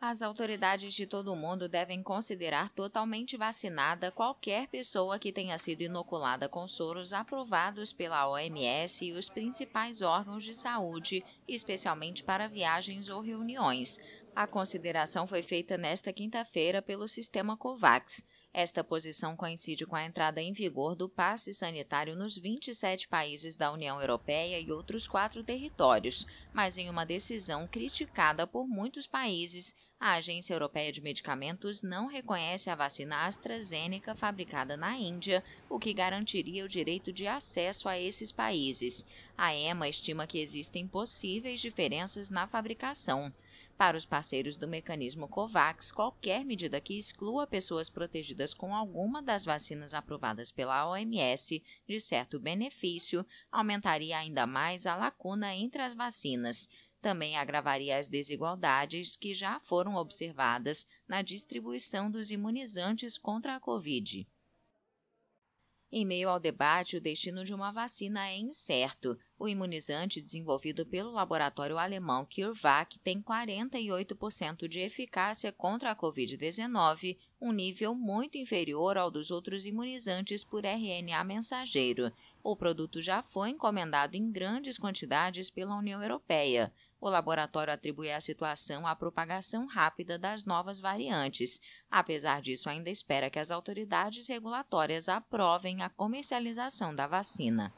As autoridades de todo o mundo devem considerar totalmente vacinada qualquer pessoa que tenha sido inoculada com soros aprovados pela OMS e os principais órgãos de saúde, especialmente para viagens ou reuniões. A consideração foi feita nesta quinta-feira pelo sistema COVAX. Esta posição coincide com a entrada em vigor do passe sanitário nos 27 países da União Europeia e outros quatro territórios, mas em uma decisão criticada por muitos países a Agência Europeia de Medicamentos não reconhece a vacina AstraZeneca fabricada na Índia, o que garantiria o direito de acesso a esses países. A EMA estima que existem possíveis diferenças na fabricação. Para os parceiros do mecanismo COVAX, qualquer medida que exclua pessoas protegidas com alguma das vacinas aprovadas pela OMS de certo benefício aumentaria ainda mais a lacuna entre as vacinas também agravaria as desigualdades que já foram observadas na distribuição dos imunizantes contra a Covid. Em meio ao debate, o destino de uma vacina é incerto, o imunizante desenvolvido pelo laboratório alemão CureVac tem 48% de eficácia contra a Covid-19, um nível muito inferior ao dos outros imunizantes por RNA mensageiro. O produto já foi encomendado em grandes quantidades pela União Europeia. O laboratório atribui a situação à propagação rápida das novas variantes. Apesar disso, ainda espera que as autoridades regulatórias aprovem a comercialização da vacina.